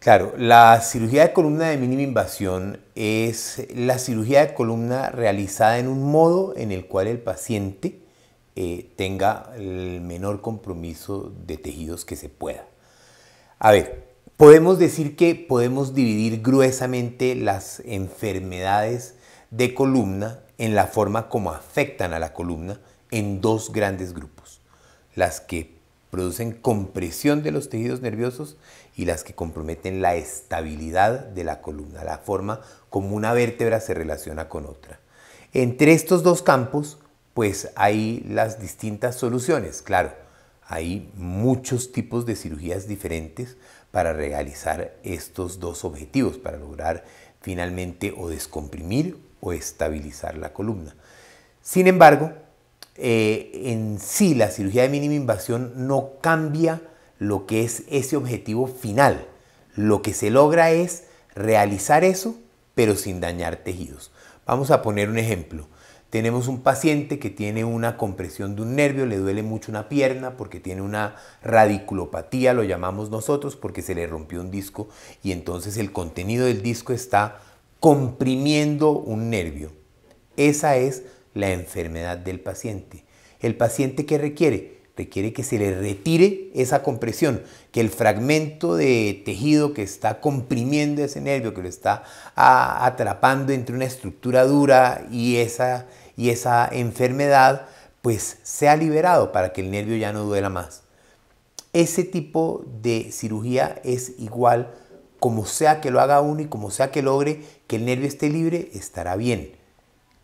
Claro, la cirugía de columna de mínima invasión es la cirugía de columna realizada en un modo en el cual el paciente eh, tenga el menor compromiso de tejidos que se pueda. A ver, podemos decir que podemos dividir gruesamente las enfermedades de columna en la forma como afectan a la columna en dos grandes grupos. Las que producen compresión de los tejidos nerviosos y las que comprometen la estabilidad de la columna, la forma como una vértebra se relaciona con otra. Entre estos dos campos, pues hay las distintas soluciones. Claro, hay muchos tipos de cirugías diferentes para realizar estos dos objetivos, para lograr finalmente o descomprimir o estabilizar la columna. Sin embargo, eh, en sí la cirugía de mínima invasión no cambia lo que es ese objetivo final. Lo que se logra es realizar eso, pero sin dañar tejidos. Vamos a poner un ejemplo. Tenemos un paciente que tiene una compresión de un nervio, le duele mucho una pierna porque tiene una radiculopatía, lo llamamos nosotros, porque se le rompió un disco y entonces el contenido del disco está comprimiendo un nervio. Esa es la enfermedad del paciente. ¿El paciente que requiere? requiere que se le retire esa compresión, que el fragmento de tejido que está comprimiendo ese nervio, que lo está atrapando entre una estructura dura y esa, y esa enfermedad, pues sea liberado para que el nervio ya no duela más. Ese tipo de cirugía es igual, como sea que lo haga uno y como sea que logre que el nervio esté libre, estará bien.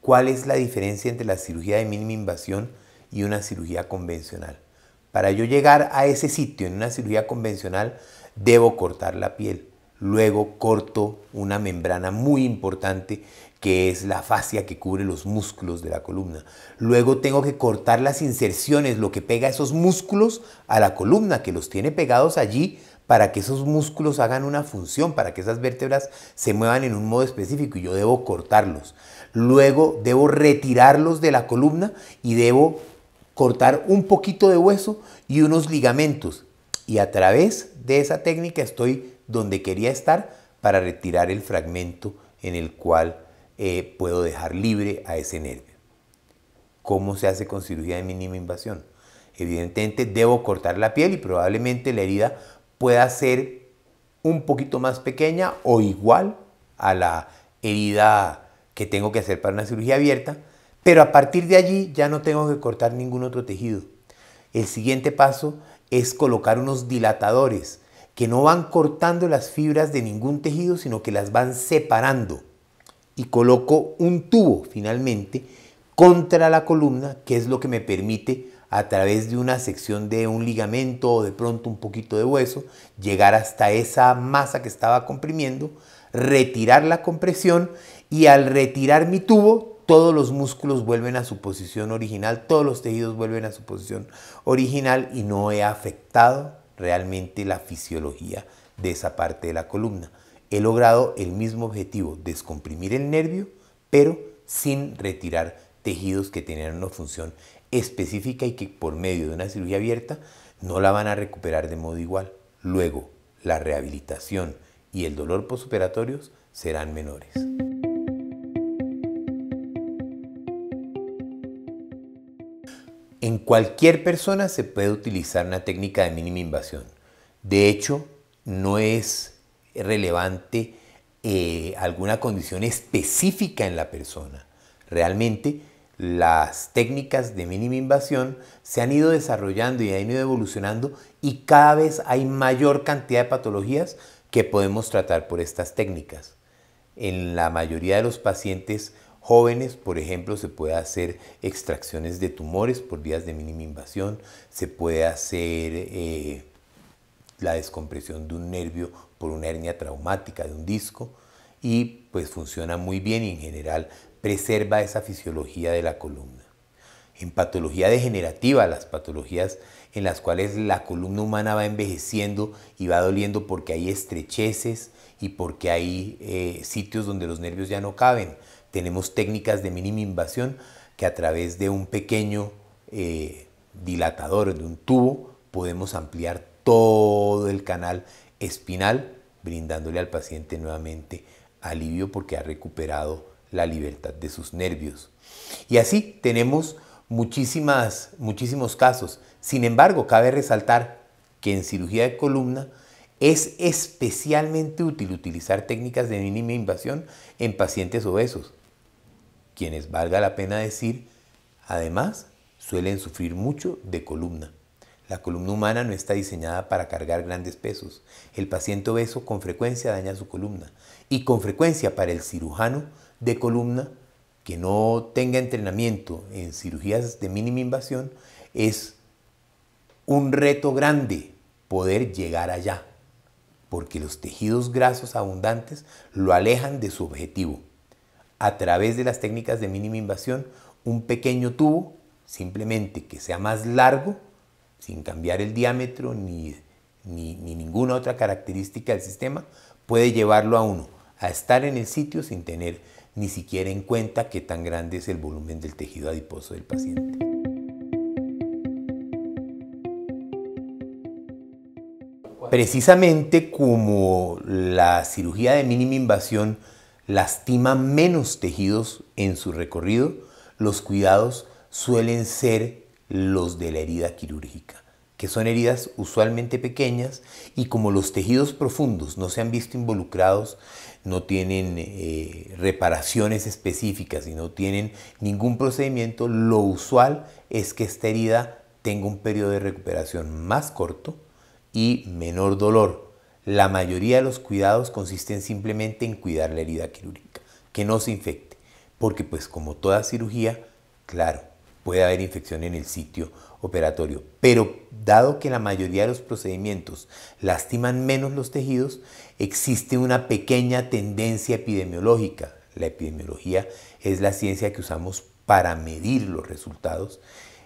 ¿Cuál es la diferencia entre la cirugía de mínima invasión y una cirugía convencional? Para yo llegar a ese sitio en una cirugía convencional, debo cortar la piel. Luego corto una membrana muy importante que es la fascia que cubre los músculos de la columna. Luego tengo que cortar las inserciones, lo que pega esos músculos a la columna, que los tiene pegados allí para que esos músculos hagan una función, para que esas vértebras se muevan en un modo específico y yo debo cortarlos. Luego debo retirarlos de la columna y debo cortar un poquito de hueso y unos ligamentos. Y a través de esa técnica estoy donde quería estar para retirar el fragmento en el cual eh, puedo dejar libre a ese nervio. ¿Cómo se hace con cirugía de mínima invasión? Evidentemente debo cortar la piel y probablemente la herida pueda ser un poquito más pequeña o igual a la herida que tengo que hacer para una cirugía abierta, pero a partir de allí ya no tengo que cortar ningún otro tejido. El siguiente paso es colocar unos dilatadores que no van cortando las fibras de ningún tejido, sino que las van separando. Y coloco un tubo finalmente contra la columna, que es lo que me permite a través de una sección de un ligamento o de pronto un poquito de hueso, llegar hasta esa masa que estaba comprimiendo, retirar la compresión y al retirar mi tubo todos los músculos vuelven a su posición original, todos los tejidos vuelven a su posición original y no he afectado realmente la fisiología de esa parte de la columna. He logrado el mismo objetivo, descomprimir el nervio, pero sin retirar tejidos que tenían una función específica y que por medio de una cirugía abierta no la van a recuperar de modo igual. Luego, la rehabilitación y el dolor posoperatorios serán menores. En cualquier persona se puede utilizar una técnica de mínima invasión. De hecho, no es relevante eh, alguna condición específica en la persona. Realmente, las técnicas de mínima invasión se han ido desarrollando y han ido evolucionando y cada vez hay mayor cantidad de patologías que podemos tratar por estas técnicas. En la mayoría de los pacientes jóvenes, por ejemplo, se puede hacer extracciones de tumores por vías de mínima invasión, se puede hacer eh, la descompresión de un nervio por una hernia traumática de un disco y pues funciona muy bien y en general preserva esa fisiología de la columna. En patología degenerativa, las patologías en las cuales la columna humana va envejeciendo y va doliendo porque hay estrecheces y porque hay eh, sitios donde los nervios ya no caben, tenemos técnicas de mínima invasión que a través de un pequeño eh, dilatador, de un tubo, podemos ampliar todo el canal espinal, brindándole al paciente nuevamente alivio porque ha recuperado la libertad de sus nervios. Y así tenemos muchísimos casos. Sin embargo, cabe resaltar que en cirugía de columna es especialmente útil utilizar técnicas de mínima invasión en pacientes obesos, quienes, valga la pena decir, además suelen sufrir mucho de columna. La columna humana no está diseñada para cargar grandes pesos. El paciente obeso con frecuencia daña su columna y con frecuencia para el cirujano de columna que no tenga entrenamiento en cirugías de mínima invasión es un reto grande poder llegar allá, porque los tejidos grasos abundantes lo alejan de su objetivo a través de las técnicas de mínima invasión un pequeño tubo, simplemente que sea más largo, sin cambiar el diámetro ni, ninguna otra característica del sistema, puede llevarlo a uno a estar en el sitio sin tener ni siquiera en cuenta qué tan grande es el volumen del tejido adiposo del paciente. Precisamente como la cirugía de mínima invasión lastima menos tejidos en su recorrido, los cuidados suelen ser los de la herida quirúrgica, que son heridas usualmente pequeñas y como los tejidos profundos no se han visto involucrados, no tienen eh, reparaciones específicas y no tienen ningún procedimiento, lo usual es que esta herida tenga un periodo de recuperación más corto y menor dolor la mayoría de los cuidados consisten simplemente en cuidar la herida quirúrgica, que no se infecte, porque pues como toda cirugía, claro, puede haber infección en el sitio operatorio, pero dado que la mayoría de los procedimientos lastiman menos los tejidos, existe una pequeña tendencia epidemiológica. La epidemiología es la ciencia que usamos para medir los resultados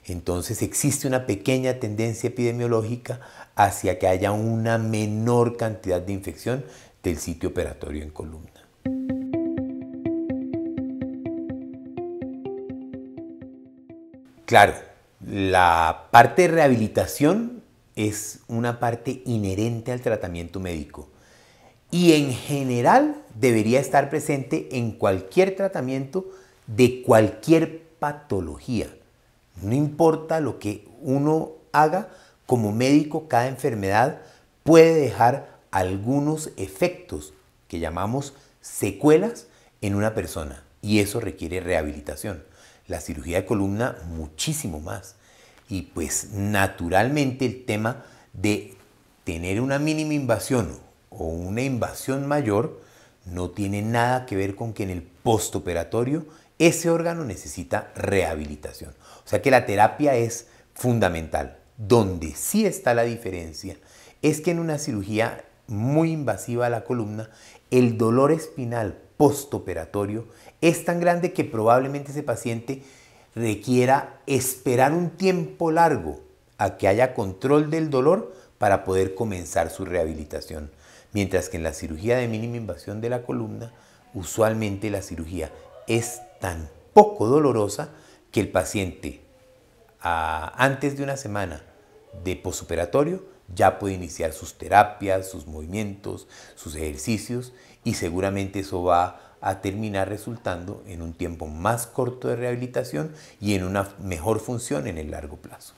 entonces existe una pequeña tendencia epidemiológica hacia que haya una menor cantidad de infección del sitio operatorio en columna. Claro, la parte de rehabilitación es una parte inherente al tratamiento médico y en general debería estar presente en cualquier tratamiento de cualquier patología. No importa lo que uno haga, como médico cada enfermedad puede dejar algunos efectos que llamamos secuelas en una persona y eso requiere rehabilitación. La cirugía de columna muchísimo más. Y pues naturalmente el tema de tener una mínima invasión o una invasión mayor no tiene nada que ver con que en el postoperatorio ese órgano necesita rehabilitación. O sea que la terapia es fundamental. Donde sí está la diferencia es que en una cirugía muy invasiva a la columna, el dolor espinal postoperatorio es tan grande que probablemente ese paciente requiera esperar un tiempo largo a que haya control del dolor para poder comenzar su rehabilitación. Mientras que en la cirugía de mínima invasión de la columna, usualmente la cirugía es tan poco dolorosa que el paciente ah, antes de una semana de posoperatorio ya puede iniciar sus terapias, sus movimientos, sus ejercicios y seguramente eso va a terminar resultando en un tiempo más corto de rehabilitación y en una mejor función en el largo plazo.